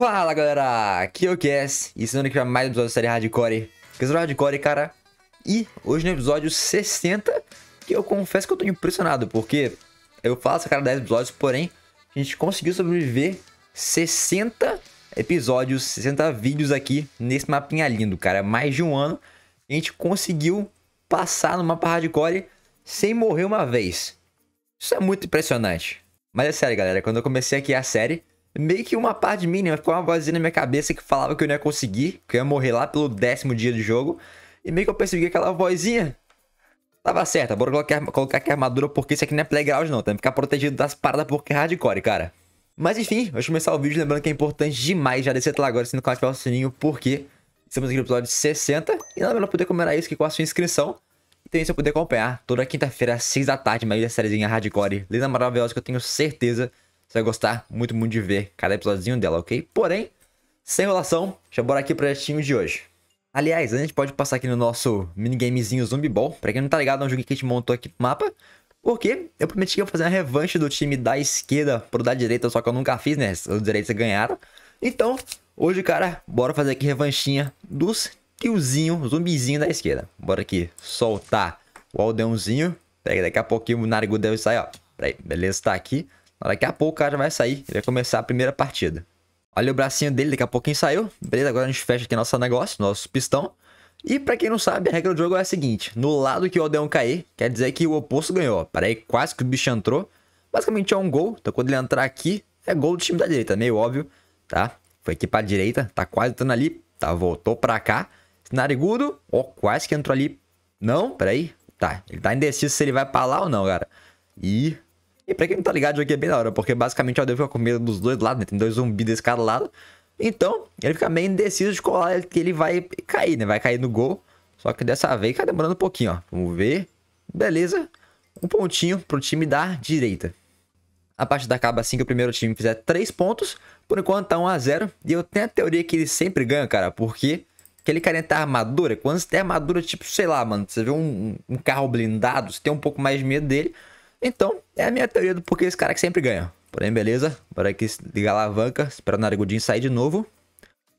Fala galera, aqui é o Cass e estamos aqui para mais um episódio da série Hardcore Que é Hardcore, cara E hoje no episódio 60 Que eu confesso que eu tô impressionado Porque eu faço a cada 10 episódios Porém, a gente conseguiu sobreviver 60 episódios 60 vídeos aqui nesse mapinha lindo, cara Mais de um ano A gente conseguiu passar no mapa Hardcore Sem morrer uma vez Isso é muito impressionante Mas é sério galera, quando eu comecei aqui a série meio que uma parte de mim, né? Ficou uma vozinha na minha cabeça que falava que eu não ia conseguir, que eu ia morrer lá pelo décimo dia do jogo. E meio que eu percebi aquela vozinha. Tava certa, bora colocar, colocar aqui a armadura porque isso aqui não é playground não, tem que ficar protegido das paradas porque é hardcore, cara. Mas enfim, vamos começar o vídeo lembrando que é importante demais já descer até lá agora, se não ativar o sininho, porque estamos aqui no episódio 60. E não melhor poder comemorar isso aqui com a sua inscrição. E então, tem isso eu poder acompanhar toda quinta-feira às 6 da tarde, uma ilha sériezinha hardcore, linda maravilhosa que eu tenho certeza você vai gostar muito, muito de ver cada episódiozinho dela, ok? Porém, sem enrolação, já bora aqui pro projetinho de hoje. Aliás, a gente pode passar aqui no nosso minigamezinho Zumbi Ball. Pra quem não tá ligado, é um jogo que a gente montou aqui pro mapa. Porque eu prometi que ia fazer uma revanche do time da esquerda pro da direita, só que eu nunca fiz, né? Os direitos ganharam. Então, hoje, cara, bora fazer aqui revanchinha dos tiozinho, zumbizinho da esquerda. Bora aqui soltar o aldeãozinho. Pega daqui a pouquinho o narigudão e sai, ó. Peraí, beleza, tá aqui. Daqui a pouco o cara vai sair. Ele vai começar a primeira partida. Olha o bracinho dele, daqui a pouquinho saiu. Beleza, agora a gente fecha aqui nosso negócio, nosso pistão. E para quem não sabe, a regra do jogo é a seguinte. No lado que o aldeão cair, quer dizer que o oposto ganhou. Parei quase que o bicho entrou. Basicamente é um gol. Então quando ele entrar aqui, é gol do time da direita. Meio óbvio, tá? Foi aqui pra direita, tá quase entrando ali. Tá, voltou pra cá. Narigudo, ó, oh, quase que entrou ali. Não, peraí. Tá, ele tá indeciso se ele vai pra lá ou não, cara. E e pra quem não tá ligado, o jogo é bem da hora, porque basicamente é o Adeus fica com medo dos dois lados, né? Tem dois zumbis desse cara lado. Então, ele fica meio indeciso de qual que ele vai cair, né? Vai cair no gol. Só que dessa vez vai demorando um pouquinho, ó. Vamos ver. Beleza. Um pontinho pro time da direita. A parte da acaba assim que o primeiro time fizer 3 pontos. Por enquanto tá 1x0. E eu tenho a teoria que ele sempre ganha, cara. Porque aquele carinha tá armadura. Quando você tem armadura, tipo, sei lá, mano. Você vê um, um carro blindado, você tem um pouco mais de medo dele. Então, é a minha teoria do porquê esse cara que sempre ganha. Porém, beleza? Bora aqui ligar a alavanca, esperar o narigudinho sair de novo.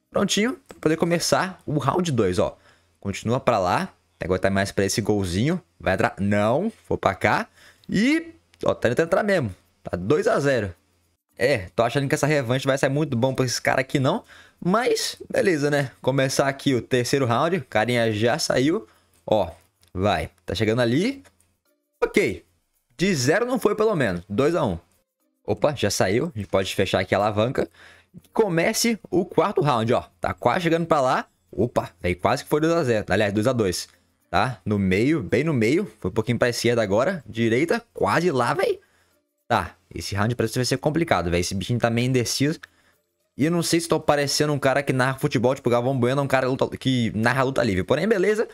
Prontinho, pra poder começar o round 2, ó. Continua pra lá. Agora tá mais pra esse golzinho. Vai entrar. Não, vou pra cá. E, ó, tá tentando entrar mesmo. Tá 2x0. É, tô achando que essa revanche vai sair muito bom pra esse cara aqui, não. Mas, beleza, né? Começar aqui o terceiro round. Carinha já saiu. Ó, vai. Tá chegando ali. Ok. De zero não foi, pelo menos. 2 a 1 um. Opa, já saiu. A gente pode fechar aqui a alavanca. Comece o quarto round, ó. Tá quase chegando pra lá. Opa, aí quase que foi 2x0. Aliás, 2x2. Tá? No meio, bem no meio. Foi um pouquinho pra esquerda agora. Direita, quase lá, velho. Tá, esse round parece que vai ser complicado, velho. Esse bichinho tá meio indeciso. E eu não sei se tô parecendo um cara que narra futebol, tipo Galvão Bueno, um cara luta, que narra luta livre. Porém, beleza.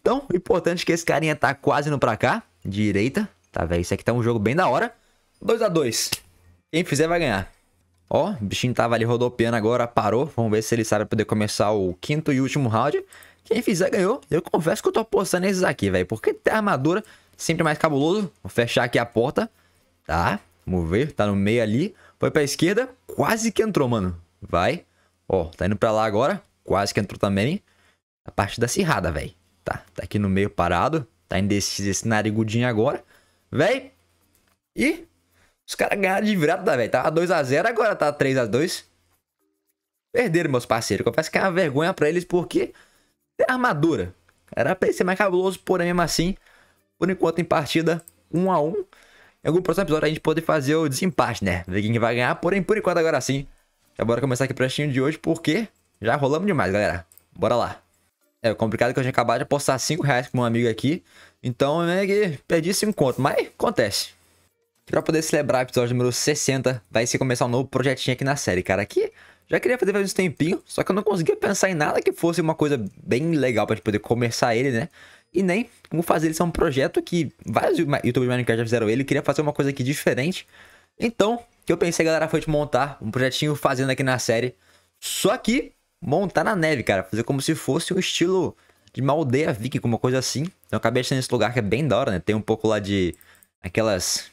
Então, importante que esse carinha tá quase no pra cá. Direita, Tá, velho? Isso aqui tá um jogo bem da hora. 2 a 2 Quem fizer vai ganhar. Ó, o bichinho tava ali rodopiando agora, parou. Vamos ver se ele sabe poder começar o quinto e último round. Quem fizer ganhou. Eu confesso que eu tô apostando nesses aqui, velho. Porque tem armadura sempre mais cabuloso. Vou fechar aqui a porta. Tá, vamos ver. Tá no meio ali. Foi pra esquerda. Quase que entrou, mano. Vai. Ó, tá indo pra lá agora. Quase que entrou também. A parte da cirrada, velho. Tá, tá aqui no meio parado. Tá indeciso esse narigudinho agora. Véi. E os caras ganharam de virada, velho. Tava 2x0, agora tá 3x2. Perderam, meus parceiros. Confesso que é uma vergonha pra eles, porque é armadura. Era pra ser mais cabuloso, porém, mesmo assim, por enquanto, em partida 1x1. Em algum próximo episódio a gente pode fazer o desempate, né? Ver quem vai ganhar, porém, por enquanto, agora sim. Já bora começar aqui o prestinho de hoje, porque já rolamos demais, galera. Bora lá. É complicado que eu tinha é acabado de apostar 5 reais com um amigo aqui. Então, é que perdi 5 conto, mas acontece. Pra poder celebrar o episódio número 60, vai se começar um novo projetinho aqui na série, cara. Aqui já queria fazer faz um tempinho, só que eu não conseguia pensar em nada que fosse uma coisa bem legal pra gente poder começar ele, né? E nem como fazer ele ser um projeto que vários youtubers de Minecraft já fizeram ele, queria fazer uma coisa aqui diferente. Então, o que eu pensei, galera, foi de montar um projetinho fazendo aqui na série. Só que montar na neve, cara. Fazer como se fosse um estilo de uma aldeia viking, alguma coisa assim. Então eu acabei achando esse lugar que é bem da hora, né? Tem um pouco lá de aquelas.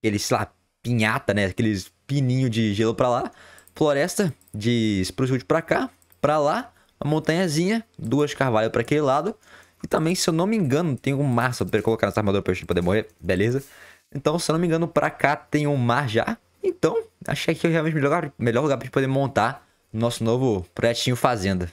aqueles, sei lá, pinhata, né? Aqueles pininho de gelo pra lá. Floresta de Sprucewood pra cá, pra lá. Uma montanhazinha, duas carvalho para aquele lado. E também, se eu não me engano, tem um mar só pra colocar nessa armadura pra gente poder morrer. Beleza. Então, se eu não me engano, pra cá tem um mar já. Então, achei que é realmente o melhor, melhor lugar pra gente poder montar nosso novo projetinho fazenda.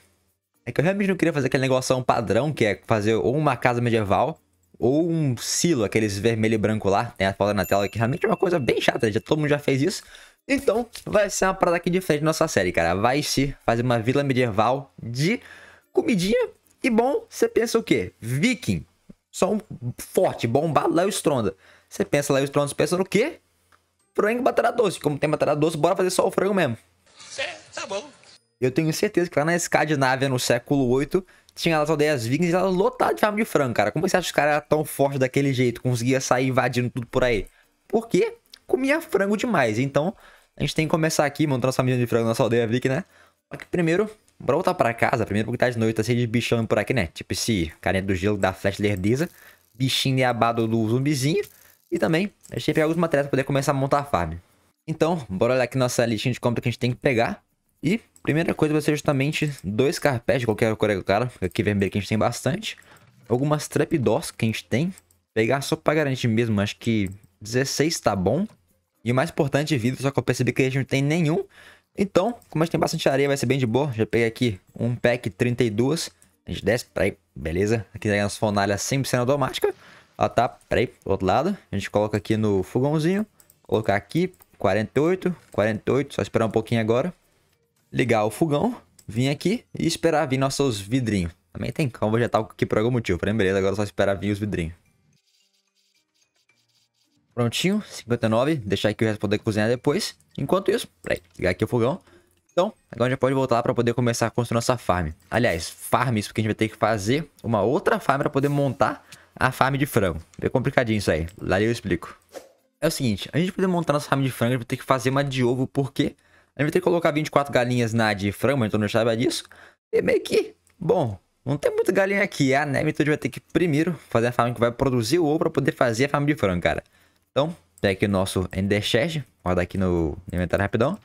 É que eu realmente não queria fazer aquele negócio padrão, que é fazer ou uma casa medieval, ou um silo, aqueles vermelho e branco lá, tem a foto na tela, que realmente é uma coisa bem chata, já, todo mundo já fez isso. Então, vai ser uma parada aqui diferente da nossa série, cara. Vai se fazer uma vila medieval de comidinha. E bom, você pensa o quê? Viking. um forte, bombado, Léo Stronda. Você pensa Léo Stronda, você pensa no quê? Frango batalha doce. Como tem batalha doce, bora fazer só o frango mesmo. É, tá bom. Eu tenho certeza que lá na Escandinávia, no século 8, tinha as aldeias vikings e elas lotadas de farm de frango, cara. Como você acha que os caras eram tão fortes daquele jeito? Conseguia sair invadindo tudo por aí? Porque comia frango demais. Então, a gente tem que começar aqui, montar nossa família de frango, nossa aldeia viking, né? Só que primeiro, bora voltar pra casa, primeiro porque tá de noite, tá cheio de bichão por aqui, né? Tipo esse carinha do gelo da flecha lerdeza, bichinho neabado do zumbizinho. E também, a gente tem que pegar alguns materiais pra poder começar a montar a farm. Então, bora olhar aqui nossa listinha de compra que a gente tem que pegar. E primeira coisa vai ser justamente dois carpés de qualquer cor, é cara. Aqui vermelho que a gente tem bastante. Algumas trapdoors que a gente tem. Pegar só pra garantir mesmo, acho que 16 tá bom. E o mais importante, vidro, só que eu percebi que a gente não tem nenhum. Então, como a gente tem bastante areia, vai ser bem de boa. Já peguei aqui um pack 32. A gente desce, peraí, beleza. Aqui tem as fornalhas 100% automática. Ela tá, peraí, do outro lado. A gente coloca aqui no fogãozinho. Colocar aqui, 48, 48. Só esperar um pouquinho agora ligar o fogão, vir aqui e esperar vir nossos vidrinhos. Também tem já vegetal aqui por algum motivo. Falei, beleza, agora é só esperar vir os vidrinhos. Prontinho, 59. Deixar aqui o resto poder cozinhar depois. Enquanto isso, peraí, ligar aqui o fogão. Então, agora a gente pode voltar para poder começar a construir nossa farm. Aliás, farm isso, porque a gente vai ter que fazer uma outra farm para poder montar a farm de frango. É complicadinho isso aí. Lá eu explico. É o seguinte, a gente poder montar nossa farm de frango, a gente vai ter que fazer uma de ovo, porque ter que colocar 24 galinhas na de frango, mas então não sabe disso. E é meio que, bom, não tem muita galinha aqui, é A né? Então a gente vai ter que primeiro fazer a farm que vai produzir o ovo para poder fazer a farm de frango, cara. Então, tem aqui o nosso Ender Chest, guardar aqui no inventário rapidão.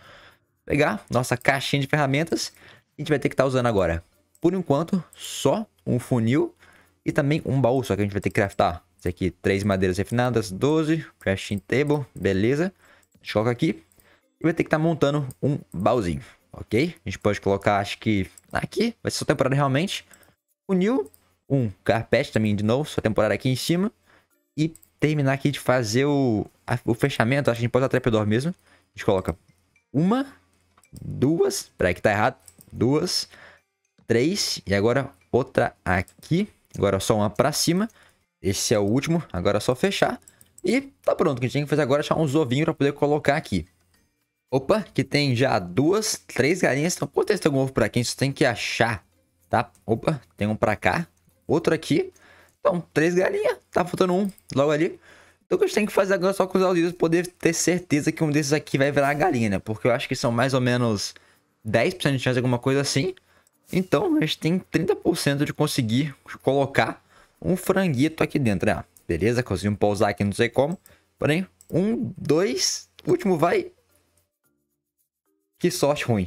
Pegar nossa caixinha de ferramentas. A gente vai ter que estar tá usando agora, por enquanto, só um funil e também um baú, só que a gente vai ter que craftar. isso aqui, três madeiras refinadas, 12, crafting table, beleza. A gente coloca aqui, e vai ter que estar tá montando um baúzinho, ok? A gente pode colocar, acho que aqui, vai ser só temporada realmente. new, um carpete também de novo, só temporada aqui em cima. E terminar aqui de fazer o, a, o fechamento, acho que a gente pode usar trepidor mesmo. A gente coloca uma, duas, peraí que tá errado, duas, três, e agora outra aqui. Agora só uma pra cima. Esse é o último, agora é só fechar. E tá pronto, o que a gente tem que fazer agora é achar uns ovinhos pra poder colocar aqui. Opa, que tem já duas, três galinhas. Então, quanto tem algum ovo aqui? quem? gente tem que achar, tá? Opa, tem um pra cá, outro aqui. Então, três galinhas. Tá faltando um logo ali. Então, o que a gente tem que fazer agora é só cruzar os dedos poder ter certeza que um desses aqui vai virar galinha, né? Porque eu acho que são mais ou menos 10% de chance de alguma coisa assim. Então, a gente tem 30% de conseguir colocar um franguito aqui dentro, né? Beleza, um pousar aqui, não sei como. Porém, um, dois, último vai que sorte ruim.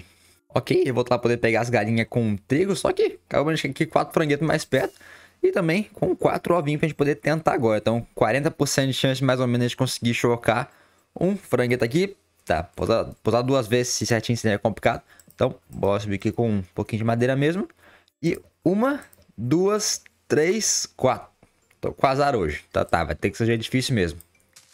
Ok, eu vou lá poder pegar as galinhas com trigo, só que acabou de chegar aqui quatro franguetos mais perto. E também com quatro ovinhos pra gente poder tentar agora. Então, 40% de chance mais ou menos de conseguir chocar um frangueto aqui. Tá, pousar, pousar duas vezes se certinho seria é complicado. Então, bora subir aqui com um pouquinho de madeira mesmo. E uma, duas, três, quatro. Tô com azar hoje. Tá, tá, vai ter que ser difícil mesmo.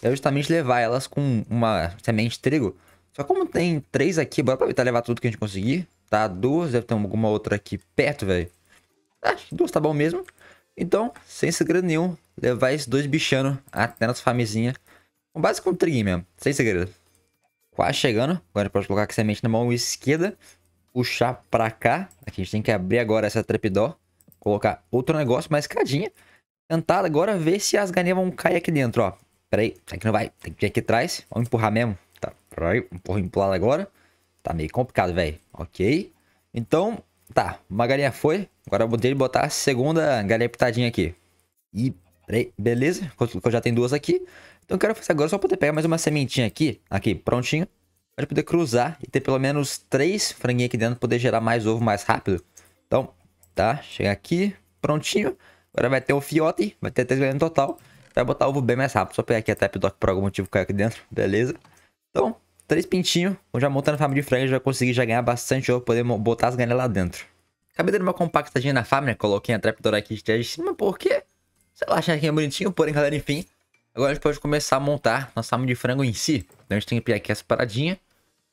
É justamente levar elas com uma semente de trigo só como tem três aqui, bora aproveitar e levar tudo que a gente conseguir. Tá, duas, deve ter alguma outra aqui perto, velho. Ah, duas tá bom mesmo. Então, sem segredo nenhum, levar esses dois bichanos até nossa famezinha. Com base com triguinho mesmo, sem segredo. Quase chegando. Agora pode colocar aqui semente na mão esquerda. Puxar pra cá. Aqui a gente tem que abrir agora essa trepidó. Colocar outro negócio, mais escadinha. Tentar agora ver se as galinhas vão cair aqui dentro, ó. Pera aí, que não vai. Tem que vir aqui atrás. Vamos empurrar mesmo. Tá, aí um pouquinho pro lado agora. Tá meio complicado, velho. Ok. Então, tá. Uma galinha foi. Agora eu ter que botar a segunda galinha pitadinha aqui. E, peraí, beleza. Eu já tenho duas aqui. Então eu quero fazer agora só poder pegar mais uma sementinha aqui. Aqui, prontinho. Pra poder cruzar e ter pelo menos três franguinhas aqui dentro. Pra poder gerar mais ovo mais rápido. Então, tá. Chega aqui. Prontinho. Agora vai ter o fiote. Vai ter três galinhas no total. Vai botar ovo bem mais rápido. Só pegar aqui a Tap Dock por algum motivo que caiu aqui dentro. Beleza. Então, três pintinhos. Vou já montar a farm de frango, já consegui já ganhar bastante ouro, poder botar as galinhas lá dentro. Acabei dando uma compactadinha na farm, né? Coloquei a trapdoor aqui de cima, de cima, porque... Sei lá, achei que é bonitinho, porém, galera, enfim... Agora a gente pode começar a montar nossa farm de frango em si. Então a gente tem que pegar aqui essa paradinha.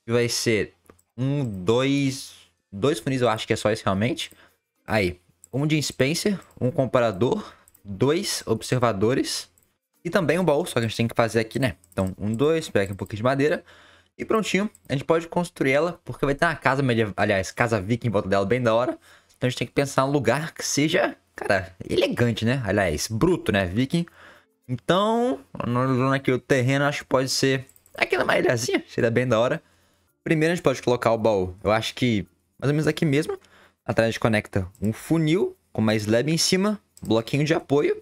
Que vai ser um, dois... Dois funis, eu acho que é só isso realmente. Aí, um de Spencer, um comparador, dois observadores e também um baú, só que a gente tem que fazer aqui, né? Então, um, dois, pega um pouquinho de madeira. E prontinho, a gente pode construir ela, porque vai ter uma casa medieval, aliás, casa viking em volta dela bem da hora. Então a gente tem que pensar um lugar que seja, cara, elegante, né? Aliás, bruto, né? Viking. Então, analisando aqui o terreno, acho que pode ser aqui numa ilhazinha, seria bem da hora. Primeiro a gente pode colocar o baú, eu acho que mais ou menos aqui mesmo. Atrás a gente conecta um funil com uma slab em cima, bloquinho de apoio.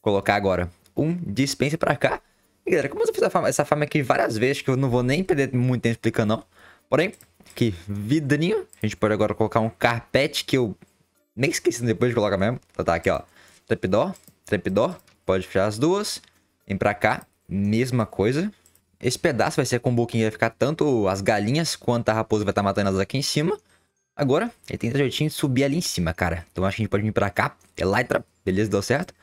colocar agora um dispense pra cá. E galera, como eu fiz essa farm aqui várias vezes, que eu não vou nem perder muito tempo explicando não. Porém, aqui, vidrinho. A gente pode agora colocar um carpete que eu nem esqueci depois de colocar mesmo. Tá, tá aqui ó. Trepidor, trepidor. Pode fechar as duas. Vem pra cá, mesma coisa. Esse pedaço vai ser com o que vai ficar tanto as galinhas quanto a raposa vai estar tá matando elas aqui em cima. Agora, ele tenta de subir ali em cima, cara. Então acho que a gente pode vir pra cá. Elytra, é beleza, deu certo.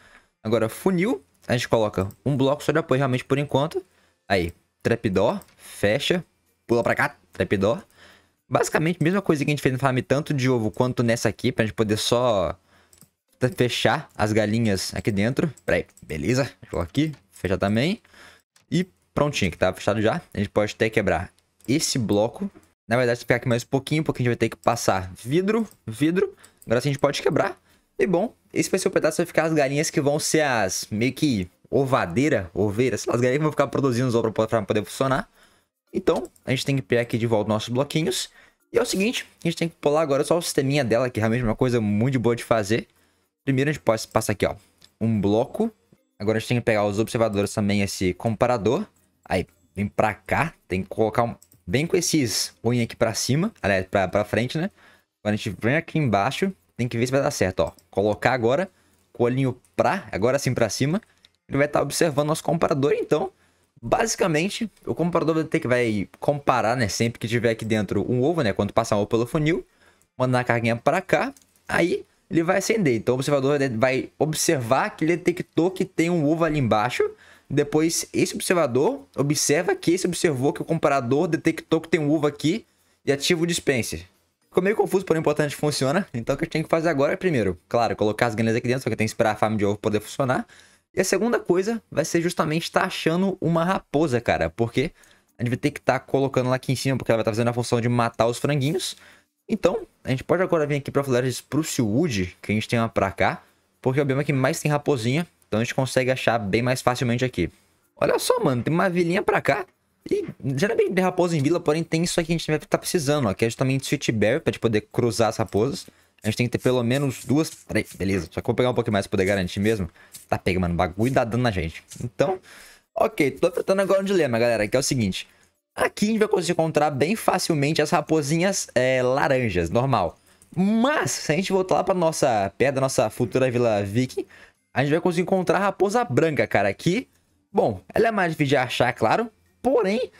Agora, funil a gente coloca um bloco só de apoio realmente por enquanto. Aí, trapdoor, fecha, pula pra cá, trapdoor. Basicamente, mesma coisa que a gente fez no farm tanto de ovo quanto nessa aqui, pra gente poder só fechar as galinhas aqui dentro. Peraí, beleza, vou aqui, fechar também. E prontinho, que tá fechado já. A gente pode até quebrar esse bloco. Na verdade, se pegar aqui mais um pouquinho, porque a gente vai ter que passar vidro, vidro. Agora sim a gente pode quebrar. E bom, esse vai ser o pedaço, vai ficar as galinhas que vão ser as meio que ovadeira, oveiras, as galinhas que vão ficar produzindo os ovos para poder funcionar. Então, a gente tem que pegar aqui de volta nossos bloquinhos. E é o seguinte, a gente tem que pular agora só o sisteminha dela, que realmente é uma coisa muito boa de fazer. Primeiro a gente pode passar aqui, ó, um bloco. Agora a gente tem que pegar os observadores também, esse comparador. Aí, vem pra cá, tem que colocar um... Vem com esses unha aqui pra cima, aliás, pra, pra frente, né? Agora a gente vem aqui embaixo, tem que ver se vai dar certo, ó. Colocar agora colinho o olhinho pra, agora sim pra cima. Ele vai estar tá observando nosso comparador, então... Basicamente, o comparador vai ter que vai comparar, né, sempre que tiver aqui dentro um ovo, né, quando passar um ovo pelo funil, mandar a carguinha para cá, aí ele vai acender. Então o observador vai observar aquele detector que tem um ovo ali embaixo. Depois, esse observador observa que esse observou que o comparador detectou que tem um ovo aqui e ativa o dispenser. Ficou meio confuso, porém o importante é funciona. Então o que eu tenho que fazer agora é, primeiro, claro, colocar as galinhas aqui dentro, só que eu tenho que esperar a farm de ovo poder funcionar. E a segunda coisa vai ser justamente estar tá achando uma raposa, cara. Porque a gente vai ter que estar tá colocando lá aqui em cima, porque ela vai estar tá fazendo a função de matar os franguinhos. Então, a gente pode agora vir aqui para a floresta de Spruce Wood, que a gente tem uma para cá. Porque é o bioma que mais tem raposinha, então a gente consegue achar bem mais facilmente aqui. Olha só, mano, tem uma vilinha pra cá. E geralmente tem é raposa em vila, porém tem isso aqui que a gente vai estar tá precisando, ó, que é justamente Sweet Bear, pra gente poder cruzar as raposas. A gente tem que ter pelo menos duas... Peraí, beleza, só que eu vou pegar um pouco mais pra poder garantir mesmo. Tá pegando, mano, o bagulho dá dano na gente. Então, ok, tô enfrentando agora um dilema, galera, que é o seguinte. Aqui a gente vai conseguir encontrar bem facilmente as raposinhas é, laranjas, normal. Mas, se a gente voltar lá pra nossa... perto da nossa futura vila viking, a gente vai conseguir encontrar a raposa branca, cara, aqui... Bom, ela é mais difícil de achar, claro, Porém,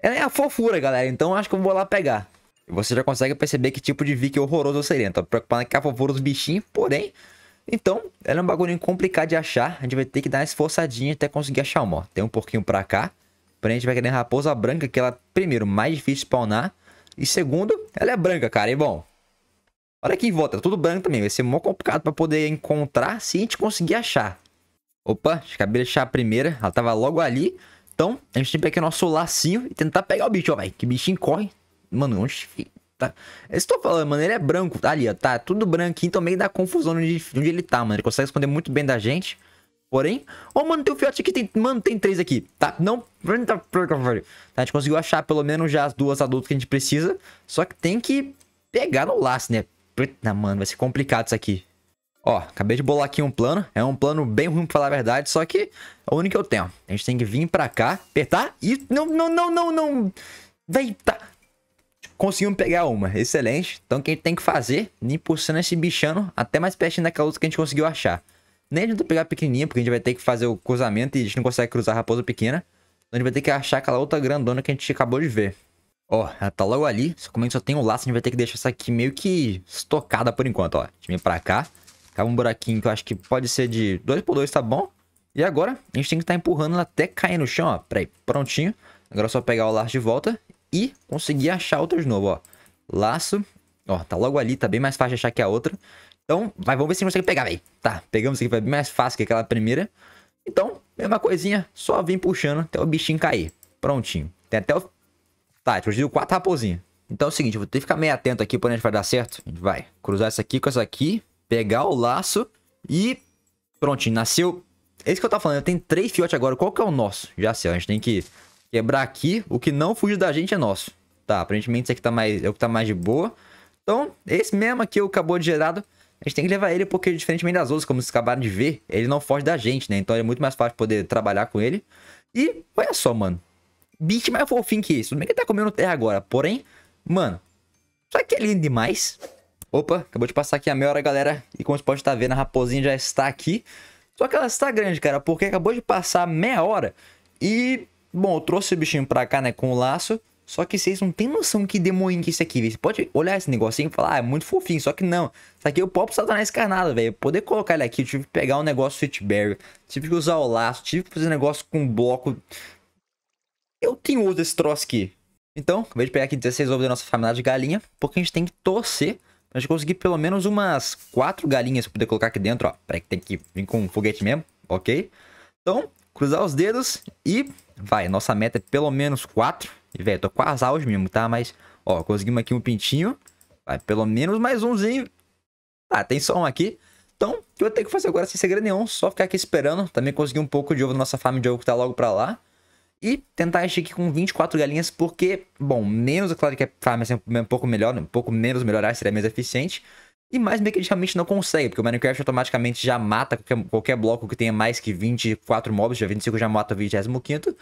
ela é a fofura, galera. Então acho que eu vou lá pegar. você já consegue perceber que tipo de Vicky horroroso eu seria. Tô preocupado com a fofura dos bichinhos, porém... Então, ela é um bagulho complicado de achar. A gente vai ter que dar uma esforçadinha até conseguir achar uma. Ó. Tem um pouquinho pra cá. Porém, a gente vai querer raposa branca, que ela, primeiro, mais difícil de spawnar. E segundo, ela é branca, cara. E bom, olha aqui em volta, tudo branco também. Vai ser mó complicado pra poder encontrar se a gente conseguir achar. Opa, acabei de achar a primeira. Ela tava logo ali. Então, a gente tem que pegar o nosso lacinho e tentar pegar o bicho, ó, velho. Que bichinho corre. Mano, onde tá? Eu estou falando, mano, ele é branco, tá ali, ó, tá tudo branquinho, então meio dá confusão onde, onde ele tá, mano. Ele consegue esconder muito bem da gente. Porém, ó, oh, mano, tem um fiote aqui, tem, mano, tem três aqui, tá? Não, tá, a gente conseguiu achar pelo menos já as duas adultas que a gente precisa, só que tem que pegar no laço, né? Puta, mano, vai ser complicado isso aqui. Ó, acabei de bolar aqui um plano. É um plano bem ruim, pra falar a verdade, só que é o único que eu tenho. A gente tem que vir pra cá, apertar e... Não, não, não, não, não. vem, tá... Conseguimos pegar uma, excelente. Então o que a gente tem que fazer? Nem pulsando esse bichano até mais pertinho daquela outra que a gente conseguiu achar. Nem adianta pegar a pequenininha, porque a gente vai ter que fazer o cruzamento e a gente não consegue cruzar a raposa pequena. Então a gente vai ter que achar aquela outra grandona que a gente acabou de ver. Ó, oh, ela tá logo ali. Só como a gente só tem um laço, a gente vai ter que deixar essa aqui meio que estocada por enquanto, ó. A gente vem pra cá. Cava um buraquinho que eu acho que pode ser de 2 por 2 tá bom. E agora, a gente tem que estar tá empurrando ela até cair no chão, ó. aí, prontinho. Agora é só pegar o laço de volta e conseguir achar outra de novo, ó. Laço. Ó, tá logo ali, tá bem mais fácil achar que a outra. Então, mas vamos ver se a gente consegue pegar, velho. Tá, pegamos aqui, foi bem mais fácil que aquela primeira. Então, mesma coisinha, só vim puxando até o bichinho cair. Prontinho. Tem até o... Tá, introduziu quatro raposinhas. Então é o seguinte, eu vou ter que ficar meio atento aqui pra gente vai dar certo. A gente vai cruzar essa aqui com essa aqui pegar o laço e prontinho, nasceu. esse é que eu tava falando, tem três fiotes agora, qual que é o nosso? Já sei, a gente tem que quebrar aqui, o que não fugiu da gente é nosso. Tá, aparentemente esse aqui tá mais, é o que tá mais de boa. Então, esse mesmo aqui, o acabou de gerado, a gente tem que levar ele porque, diferentemente das outras, como vocês acabaram de ver, ele não foge da gente, né? Então é muito mais fácil poder trabalhar com ele. E, olha só, mano. Bicho mais fofinho que isso. Tudo bem é que ele tá comendo terra agora, porém, mano, só que é lindo demais. Opa, acabou de passar aqui a meia hora, galera. E como você pode estar vendo, a raposinha já está aqui. Só que ela está grande, cara, porque acabou de passar meia hora. E, bom, eu trouxe o bichinho pra cá, né, com o laço. Só que vocês não tem noção que demoinho que é isso aqui, velho. Você pode olhar esse negocinho e falar, ah, é muito fofinho. Só que não. Isso aqui eu é posso próprio satanás carnado, velho. Poder colocar ele aqui, eu tive que pegar um negócio Fitberry. Tive que usar o laço, tive que fazer um negócio com bloco. Eu tenho outro desse troço aqui. Então, acabei de pegar aqui 16 ovos da nossa família de galinha. Porque a gente tem que torcer a gente consegui pelo menos umas quatro galinhas pra poder colocar aqui dentro, ó. Peraí que tem que vir com um foguete mesmo, ok? Então, cruzar os dedos e vai. Nossa meta é pelo menos quatro. E, velho, tô quase aos mesmo, tá? Mas, ó, conseguimos aqui um pintinho. Vai, pelo menos mais umzinho. Ah, tem só um aqui. Então, o que eu tenho que fazer agora sem segredo nenhum, só ficar aqui esperando. Também conseguir um pouco de ovo da nossa farm de ovo que tá logo pra lá. E tentar encher aqui com 24 galinhas, porque, bom, menos, é claro que a farm é um pouco melhor, né? um pouco menos melhorar seria mais eficiente. E mais meio que gente realmente não consegue, porque o Minecraft automaticamente já mata qualquer, qualquer bloco que tenha mais que 24 mobs, já 25 já mata o 25.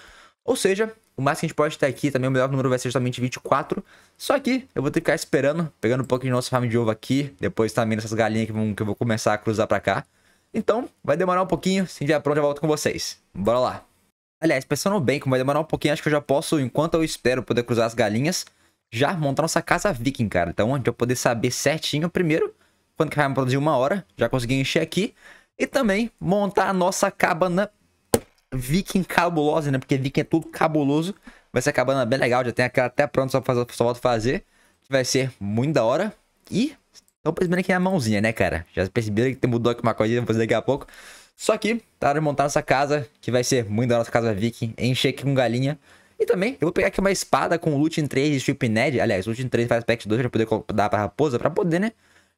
Ou seja, o máximo que a gente pode ter aqui, também o melhor número vai ser justamente 24. Só que eu vou ter que ficar esperando, pegando um pouco de nossa farm de ovo aqui, depois também dessas galinhas que, vão, que eu vou começar a cruzar pra cá. Então, vai demorar um pouquinho, se já pronto, já volto com vocês. Bora lá! Aliás, pensando bem, como vai demorar um pouquinho, acho que eu já posso, enquanto eu espero poder cruzar as galinhas, já montar nossa casa viking, cara. Então, a gente vai poder saber certinho primeiro quando que vai me produzir uma hora. Já consegui encher aqui. E também montar a nossa cabana viking cabulosa, né? Porque viking é tudo cabuloso. Vai ser a cabana bem legal, já tem aquela até pronta, só, fazer, só falta fazer. Que vai ser muito da hora. E estão percebendo aqui a mãozinha, né, cara? Já perceberam que mudou aqui uma coisinha, vou fazer daqui a pouco. Só que tá hora de montar nossa casa, que vai ser muito da nossa casa viking, encher aqui com galinha. E também, eu vou pegar aqui uma espada com loot em 3 e chip ned. Aliás, loot em 3 faz pack 2 pra poder dar pra raposa, pra poder, né?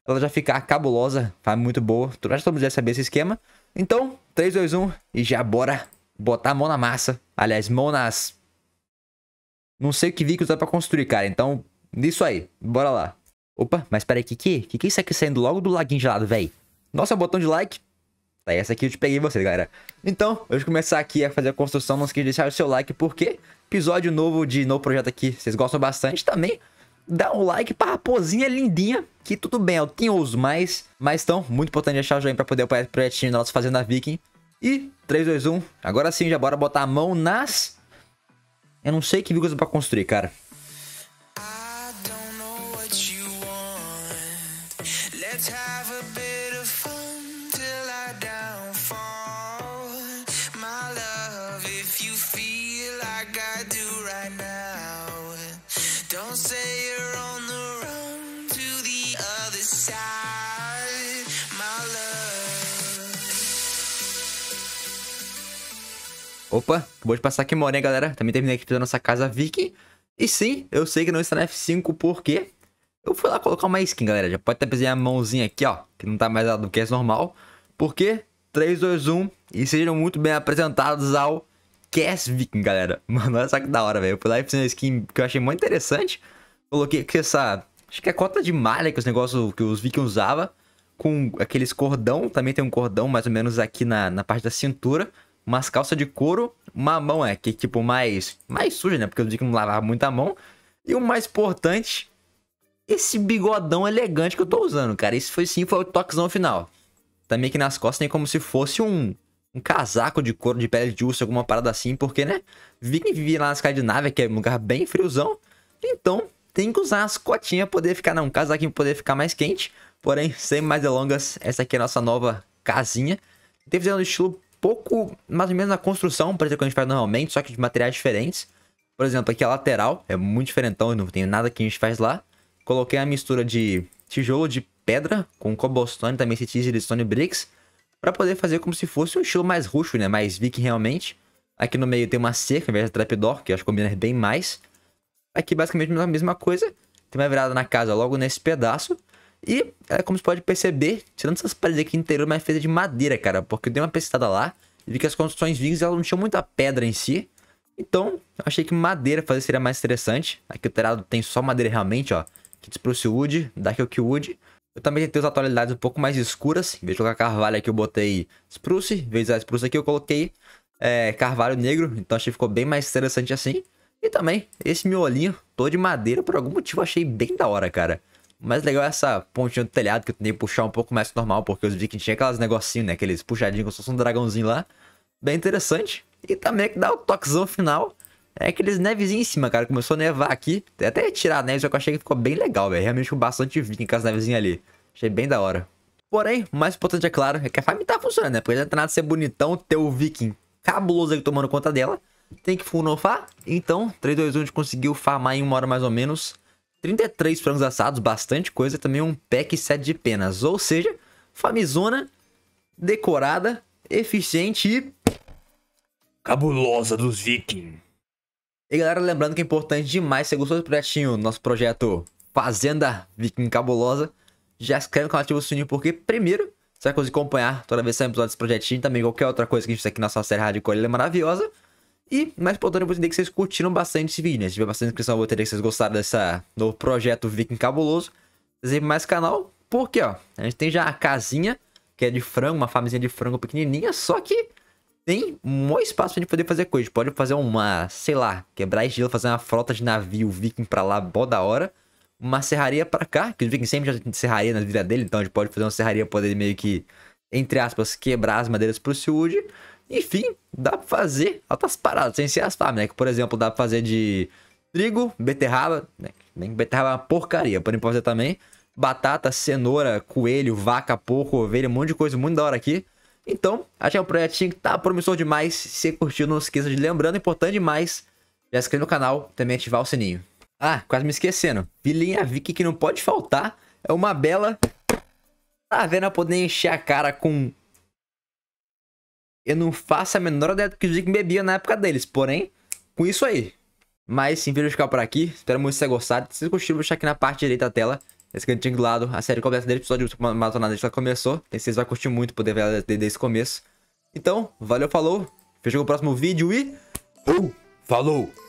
Ela já ficar cabulosa, faz tá muito boa. Tu já todo já saber esse esquema. Então, 3, 2, 1 e já bora botar a mão na massa. Aliás, mão nas... Não sei o que vi usa usar pra construir, cara. Então, isso aí. Bora lá. Opa, mas peraí, que que? Que que é isso aqui saindo logo do laguinho gelado, velho? Nossa, botão de like. Tá, essa aqui eu te peguei vocês, galera. Então, hoje começar aqui a fazer a construção. Não esqueça de deixar o seu like, porque episódio novo de novo projeto aqui, vocês gostam bastante também. Dá um like pra raposinha lindinha, que tudo bem, eu tenho os mais. Mas então, muito importante deixar o joinha pra poder apoiar o projetinho nosso Fazenda Viking. E 3, 2, 1. Agora sim, já bora botar a mão nas... Eu não sei que vírgulas pra construir, cara. Don't say you're on the to the other side, my love. Opa, acabou de passar aqui mora hein, galera? Também terminei aqui da nossa casa Viking. E sim, eu sei que não está na F5 porque eu fui lá colocar uma skin, galera. Já pode até pesar a mãozinha aqui, ó, que não tá mais lá do que é normal. Porque 3, 2, 1 e sejam muito bem apresentados ao Cass Viking, galera. Mano, olha só que da hora, velho. Eu fui lá e fiz uma skin que eu achei muito interessante. Coloquei aqui essa... Acho que é cota de malha que os negócios que os Vikings usavam. Com aqueles cordão. Também tem um cordão mais ou menos aqui na, na parte da cintura. Umas calças de couro. Uma mão, é, que é, tipo mais... Mais suja, né? Porque os Vikings não muito muita mão. E o mais importante... Esse bigodão elegante que eu tô usando, cara. Esse foi sim, foi o toquezão final. Também tá aqui nas costas tem como se fosse um um casaco de couro de pele de urso, alguma parada assim, porque, né? Vi que vivia lá na Escandinávia, que é um lugar bem friozão. Então, tem que usar as cotinhas, poder ficar, não, um casaquinho poder ficar mais quente. Porém, sem mais delongas, essa aqui é a nossa nova casinha. Tem fazendo um estilo pouco, mais ou menos na construção, parece que a gente faz normalmente, só que de materiais diferentes. Por exemplo, aqui a lateral é muito diferentão, não tem nada que a gente faz lá. Coloquei a mistura de tijolo de pedra com cobblestone, também se tijolo de stone bricks para poder fazer como se fosse um estilo mais ruxo, né? Mais viking realmente. Aqui no meio tem uma cerca ao invés de trapdoor, que eu acho que combina bem mais. Aqui basicamente a mesma coisa. Tem uma virada na casa logo nesse pedaço. E, é como você pode perceber, tirando essas paredes aqui interior, mas feita de madeira, cara. Porque eu dei uma pesquisada lá e vi que as construções vikings elas não tinham muita pedra em si. Então, eu achei que madeira fazer seria mais interessante. Aqui o telhado tem só madeira realmente, ó. Kits pro Wood, Dark Oak Wood. Eu também tentei usar tonalidades um pouco mais escuras. Assim, em vez de colocar carvalho aqui, eu botei spruce. Em vez de usar spruce aqui, eu coloquei é, carvalho negro. Então achei que ficou bem mais interessante assim. E também, esse miolinho todo de madeira, por algum motivo, achei bem da hora, cara. Mas legal é essa pontinha do telhado que eu tentei puxar um pouco mais que normal, porque eu vi que tinha aquelas negocinhos, né? Aqueles puxadinhos como se fosse um dragãozinho lá. Bem interessante. E também é que dá o toquezão final é aqueles neves em cima, cara. Começou a nevar aqui. Até tirar a neve, só que eu achei que ficou bem legal, velho. Realmente com bastante vinho com as nevezinhas ali. Achei bem da hora. Porém, o mais importante, é claro, é que a farm tá funcionando, né? Porque não tem nada de ser bonitão ter o viking cabuloso aqui tomando conta dela. Tem que funofar. Então, 3, 2, 1, a gente conseguiu farmar em uma hora mais ou menos. 33 frangos assados, bastante coisa. Também um pack set de penas. Ou seja, famizona, decorada, eficiente e... Cabulosa dos vikings. E galera, lembrando que é importante demais, se gostou do projetinho, nosso projeto Fazenda Viking Cabulosa, já se inscreve no canal ativa o sininho, porque primeiro, você vai conseguir acompanhar toda vez que sair um episódio desse projetinho, também qualquer outra coisa que a gente fez aqui na nossa série Hardcore, ela é maravilhosa. E, mais importante, eu vou entender que vocês curtiram bastante esse vídeo, né? Se tiver bastante inscrição, eu vou entender que vocês gostaram desse novo projeto Viking Cabuloso. fazer mais canal, porque, ó, a gente tem já a casinha, que é de frango, uma farmzinha de frango pequenininha, só que tem um espaço pra gente poder fazer coisa. Pode fazer uma, sei lá, quebrar gelo, fazer uma frota de navio viking pra lá, bó da hora. Uma serraria pra cá, que o viking sempre já tem serraria na vida dele, então a gente pode fazer uma serraria poder meio que, entre aspas, quebrar as madeiras pro Siúde. Enfim, dá pra fazer altas paradas, sem ser as farm, né? Que, por exemplo, dá pra fazer de trigo, beterraba, né? Nem beterraba é uma porcaria, pode fazer também. Batata, cenoura, coelho, vaca, porco, ovelha, um monte de coisa muito da hora aqui então, acho que é um projetinho que tá promissor demais. Se curtiu, não esqueça de lembrando, é importante demais, já se inscreve no canal, também ativar o sininho. Ah, quase me esquecendo. Vilinha Vicky que não pode faltar é uma bela Taverna tá poder encher a cara com. Eu não faço a menor ideia do que o Viking bebia na época deles, porém, com isso aí. Mas sim, vídeo ficar por aqui. Espero muito que você tenha gostado. Se você curtiu, vou deixar aqui na parte direita da tela esse cantinho é do lado, a série desde o episódio que já começou. E vocês vão curtir muito poder ver desde esse começo. Então, valeu, falou. Fechou o próximo vídeo e... Uh, falou!